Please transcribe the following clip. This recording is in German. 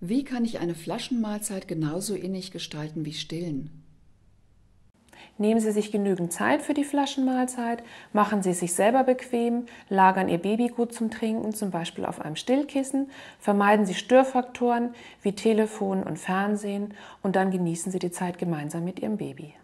Wie kann ich eine Flaschenmahlzeit genauso innig gestalten wie stillen? Nehmen Sie sich genügend Zeit für die Flaschenmahlzeit, machen Sie sich selber bequem, lagern Ihr Baby gut zum Trinken, zum Beispiel auf einem Stillkissen, vermeiden Sie Störfaktoren wie Telefon und Fernsehen und dann genießen Sie die Zeit gemeinsam mit Ihrem Baby.